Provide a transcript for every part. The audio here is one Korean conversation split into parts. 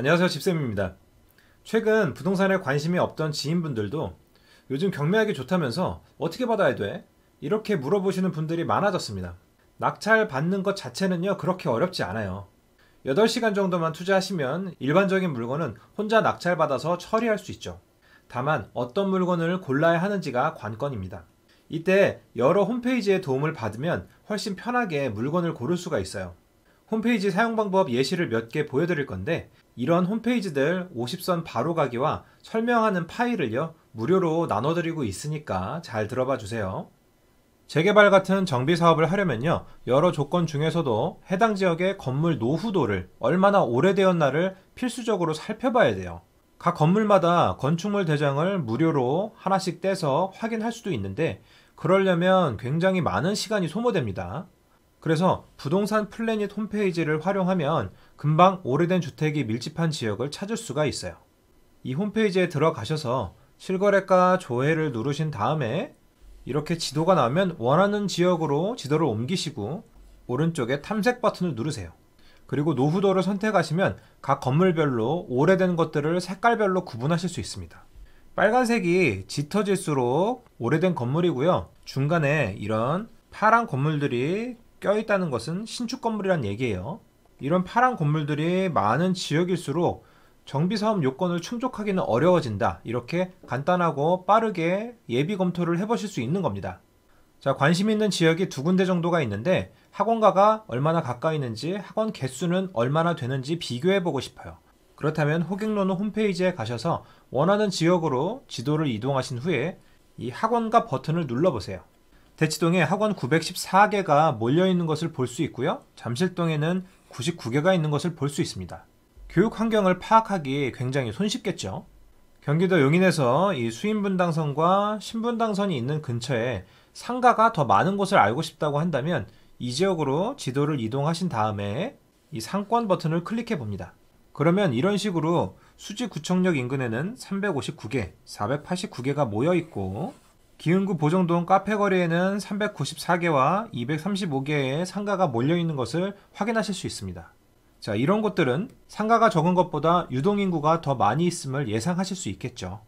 안녕하세요 집쌤입니다. 최근 부동산에 관심이 없던 지인분들도 요즘 경매하기 좋다면서 어떻게 받아야 돼? 이렇게 물어보시는 분들이 많아졌습니다. 낙찰 받는 것 자체는요 그렇게 어렵지 않아요. 8시간 정도만 투자하시면 일반적인 물건은 혼자 낙찰받아서 처리할 수 있죠. 다만 어떤 물건을 골라야 하는지가 관건입니다. 이때 여러 홈페이지의 도움을 받으면 훨씬 편하게 물건을 고를 수가 있어요. 홈페이지 사용 방법 예시를 몇 개 보여드릴 건데 이러한 홈페이지들 50선 바로 가기와 설명하는 파일을요 무료로 나눠드리고 있으니까 잘 들어봐 주세요. 재개발 같은 정비 사업을 하려면요 여러 조건 중에서도 해당 지역의 건물 노후도를 얼마나 오래되었나를 필수적으로 살펴봐야 돼요. 각 건물마다 건축물 대장을 무료로 하나씩 떼서 확인할 수도 있는데 그러려면 굉장히 많은 시간이 소모됩니다. 그래서 부동산 플래닛 홈페이지를 활용하면 금방 오래된 주택이 밀집한 지역을 찾을 수가 있어요. 이 홈페이지에 들어가셔서 실거래가 조회를 누르신 다음에 이렇게 지도가 나오면 원하는 지역으로 지도를 옮기시고 오른쪽에 탐색 버튼을 누르세요. 그리고 노후도를 선택하시면 각 건물별로 오래된 것들을 색깔별로 구분하실 수 있습니다. 빨간색이 짙어질수록 오래된 건물이고요. 중간에 이런 파란 건물들이 껴있다는 것은 신축 건물이란 얘기예요. 이런 파란 건물들이 많은 지역일수록 정비사업 요건을 충족하기는 어려워진다. 이렇게 간단하고 빠르게 예비 검토를 해보실 수 있는 겁니다. 자, 관심 있는 지역이 두 군데 정도가 있는데 학원가가 얼마나 가까이 있는지 학원 개수는 얼마나 되는지 비교해보고 싶어요. 그렇다면 호객로는 홈페이지에 가셔서 원하는 지역으로 지도를 이동하신 후에 이 학원가 버튼을 눌러보세요. 대치동에 학원 914개가 몰려있는 것을 볼 수 있고요. 잠실동에는 99개가 있는 것을 볼 수 있습니다. 교육 환경을 파악하기 굉장히 손쉽겠죠. 경기도 용인에서 이 수인분당선과 신분당선이 있는 근처에 상가가 더 많은 곳을 알고 싶다고 한다면 이 지역으로 지도를 이동하신 다음에 이 상권 버튼을 클릭해 봅니다. 그러면 이런 식으로 수지구청역 인근에는 359개, 489개가 모여 있고 기흥구 보정동 카페 거리에는 394개와 235개의 상가가 몰려있는 것을 확인하실 수 있습니다. 자, 이런 곳들은 상가가 적은 것보다 유동인구가 더 많이 있음을 예상하실 수 있겠죠.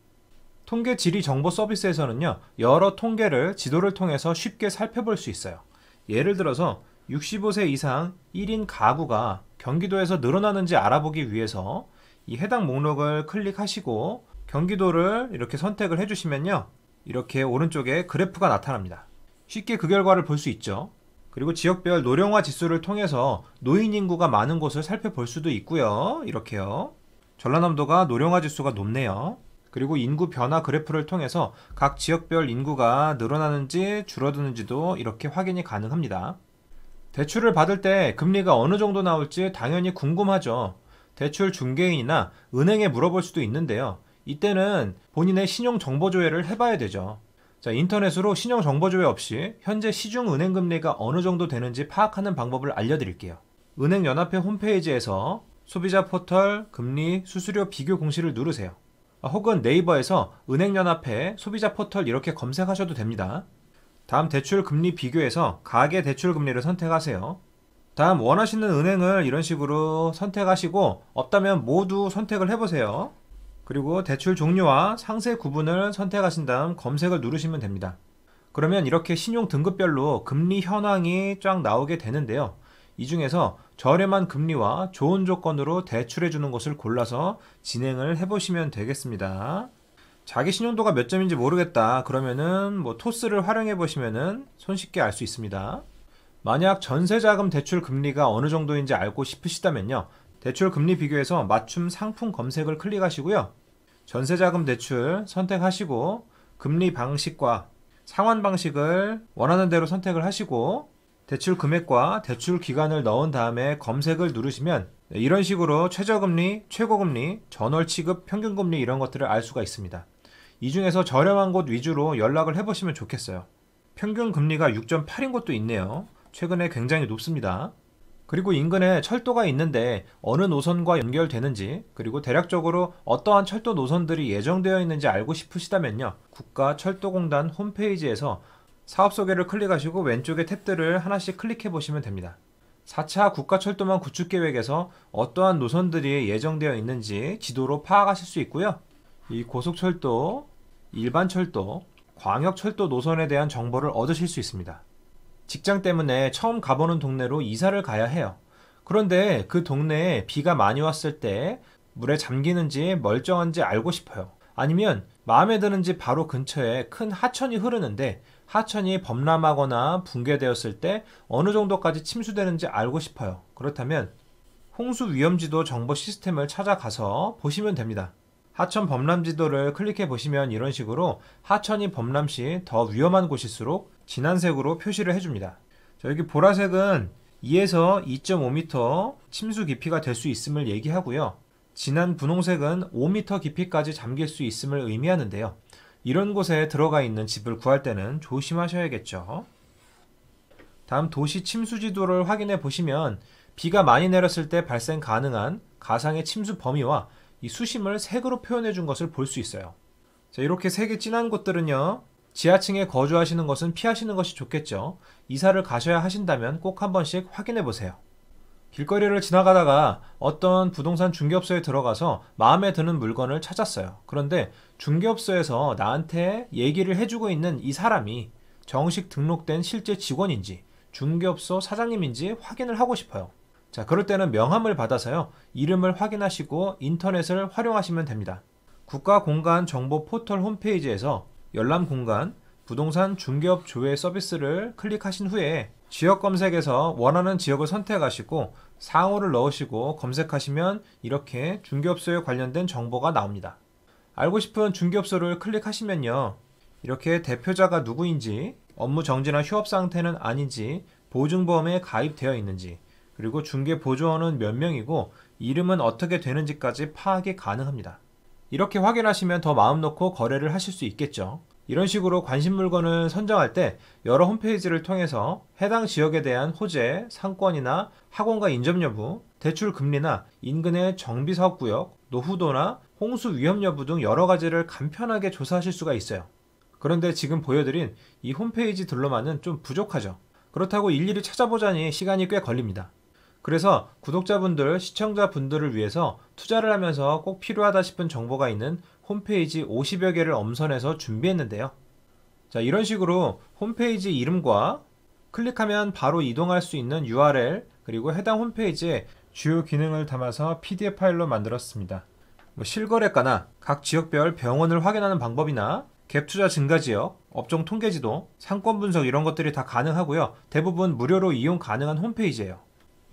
통계 지리 정보 서비스에서는요, 여러 통계를 지도를 통해서 쉽게 살펴볼 수 있어요. 예를 들어서 65세 이상 1인 가구가 경기도에서 늘어나는지 알아보기 위해서 이 해당 목록을 클릭하시고 경기도를 이렇게 선택을 해주시면요. 이렇게 오른쪽에 그래프가 나타납니다. 쉽게 그 결과를 볼 수 있죠. 그리고 지역별 노령화 지수를 통해서 노인 인구가 많은 곳을 살펴볼 수도 있고요. 이렇게요. 전라남도가 노령화 지수가 높네요. 그리고 인구 변화 그래프를 통해서 각 지역별 인구가 늘어나는지 줄어드는지도 이렇게 확인이 가능합니다. 대출을 받을 때 금리가 어느 정도 나올지 당연히 궁금하죠. 대출 중개인이나 은행에 물어볼 수도 있는데요. 이때는 본인의 신용 정보 조회를 해봐야 되죠. 자, 인터넷으로 신용 정보 조회 없이 현재 시중 은행 금리가 어느 정도 되는지 파악하는 방법을 알려드릴게요. 은행연합회 홈페이지에서 소비자 포털 금리 수수료 비교 공시를 누르세요. 혹은 네이버에서 은행연합회 소비자 포털 이렇게 검색하셔도 됩니다. 다음 대출 금리 비교에서 가계 대출 금리를 선택하세요. 다음 원하시는 은행을 이런 식으로 선택하시고 없다면 모두 선택을 해보세요. 그리고 대출 종류와 상세 구분을 선택하신 다음 검색을 누르시면 됩니다. 그러면 이렇게 신용 등급별로 금리 현황이 쫙 나오게 되는데요. 이 중에서 저렴한 금리와 좋은 조건으로 대출해 주는 것을 골라서 진행을 해보시면 되겠습니다. 자기 신용도가 몇 점인지 모르겠다 그러면은 뭐 토스를 활용해 보시면은 손쉽게 알 수 있습니다. 만약 전세자금 대출 금리가 어느 정도인지 알고 싶으시다면요. 대출 금리 비교해서 맞춤 상품 검색을 클릭하시고요. 전세자금 대출 선택하시고 금리 방식과 상환 방식을 원하는 대로 선택을 하시고 대출 금액과 대출 기간을 넣은 다음에 검색을 누르시면 이런 식으로 최저금리, 최고금리, 전월 취급, 평균금리 이런 것들을 알 수가 있습니다. 이 중에서 저렴한 곳 위주로 연락을 해보시면 좋겠어요. 평균 금리가 6.8인 곳도 있네요. 최근에 굉장히 높습니다. 그리고 인근에 철도가 있는데 어느 노선과 연결되는지 그리고 대략적으로 어떠한 철도 노선들이 예정되어 있는지 알고 싶으시다면요. 국가철도공단 홈페이지에서 사업 소개를 클릭하시고 왼쪽에 탭들을 하나씩 클릭해 보시면 됩니다. 4차 국가철도망 구축계획에서 어떠한 노선들이 예정되어 있는지 지도로 파악하실 수 있고요. 이 고속철도, 일반철도, 광역철도 노선에 대한 정보를 얻으실 수 있습니다. 직장 때문에 처음 가보는 동네로 이사를 가야 해요. 그런데 그 동네에 비가 많이 왔을 때 물에 잠기는지 멀쩡한지 알고 싶어요. 아니면 마음에 드는지 바로 근처에 큰 하천이 흐르는데 하천이 범람하거나 붕괴되었을 때 어느 정도까지 침수되는지 알고 싶어요. 그렇다면 홍수 위험지도 정보 시스템을 찾아가서 보시면 됩니다. 하천 범람 지도를 클릭해 보시면 이런 식으로 하천이 범람시 더 위험한 곳일수록 진한 색으로 표시를 해줍니다. 자, 여기 보라색은 2에서 2.5m 침수 깊이가 될 수 있음을 얘기하고요. 진한 분홍색은 5m 깊이까지 잠길 수 있음을 의미하는데요. 이런 곳에 들어가 있는 집을 구할 때는 조심하셔야겠죠. 다음 도시 침수 지도를 확인해 보시면 비가 많이 내렸을 때 발생 가능한 가상의 침수 범위와 이 수심을 색으로 표현해 준 것을 볼 수 있어요. 자, 이렇게 색이 진한 곳들은요. 지하층에 거주하시는 것은 피하시는 것이 좋겠죠. 이사를 가셔야 하신다면 꼭 한 번씩 확인해 보세요. 길거리를 지나가다가 어떤 부동산 중개업소에 들어가서 마음에 드는 물건을 찾았어요. 그런데 중개업소에서 나한테 얘기를 해주고 있는 이 사람이 정식 등록된 실제 직원인지 중개업소 사장님인지 확인을 하고 싶어요. 자, 그럴 때는 명함을 받아서요. 이름을 확인하시고 인터넷을 활용하시면 됩니다. 국가공간정보포털 홈페이지에서 열람공간 부동산 중개업 조회 서비스를 클릭하신 후에 지역 검색에서 원하는 지역을 선택하시고 상호를 넣으시고 검색하시면 이렇게 중개업소에 관련된 정보가 나옵니다. 알고 싶은 중개업소를 클릭하시면요. 이렇게 대표자가 누구인지, 업무 정지나 휴업 상태는 아닌지, 보증보험에 가입되어 있는지, 그리고 중개 보조원은 몇 명이고 이름은 어떻게 되는지까지 파악이 가능합니다. 이렇게 확인하시면 더 마음 놓고 거래를 하실 수 있겠죠. 이런 식으로 관심 물건을 선정할 때 여러 홈페이지를 통해서 해당 지역에 대한 호재, 상권이나 학원과 인접 여부, 대출 금리나 인근의 정비 사업 구역, 노후도나 홍수 위험 여부 등 여러 가지를 간편하게 조사하실 수가 있어요. 그런데 지금 보여드린 이 홈페이지 둘러만은 좀 부족하죠. 그렇다고 일일이 찾아보자니 시간이 꽤 걸립니다. 그래서 구독자분들, 시청자분들을 위해서 투자를 하면서 꼭 필요하다 싶은 정보가 있는 홈페이지 50여 개를 엄선해서 준비했는데요. 자, 이런 식으로 홈페이지 이름과 클릭하면 바로 이동할 수 있는 URL 그리고 해당 홈페이지에 주요 기능을 담아서 PDF 파일로 만들었습니다. 뭐 실거래가나 각 지역별 병원을 확인하는 방법이나 갭투자 증가 지역, 업종 통계 지도, 상권 분석 이런 것들이 다 가능하고요. 대부분 무료로 이용 가능한 홈페이지예요.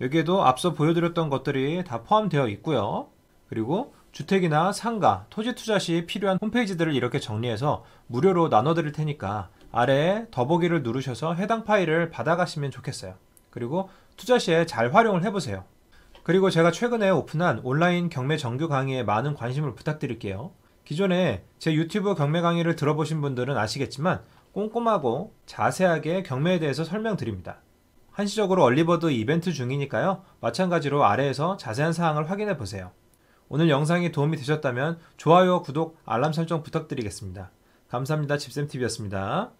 여기에도 앞서 보여드렸던 것들이 다 포함되어 있고요. 그리고 주택이나 상가, 토지 투자 시 필요한 홈페이지들을 이렇게 정리해서 무료로 나눠드릴 테니까 아래에 더보기를 누르셔서 해당 파일을 받아가시면 좋겠어요. 그리고 투자 시에 잘 활용을 해보세요. 그리고 제가 최근에 오픈한 온라인 경매 정규 강의에 많은 관심을 부탁드릴게요. 기존에 제 유튜브 경매 강의를 들어보신 분들은 아시겠지만 꼼꼼하고 자세하게 경매에 대해서 설명드립니다. 한시적으로 얼리버드 이벤트 중이니까요. 마찬가지로 아래에서 자세한 사항을 확인해 보세요. 오늘 영상이 도움이 되셨다면 좋아요, 구독, 알람 설정 부탁드리겠습니다. 감사합니다. 집쌤TV였습니다.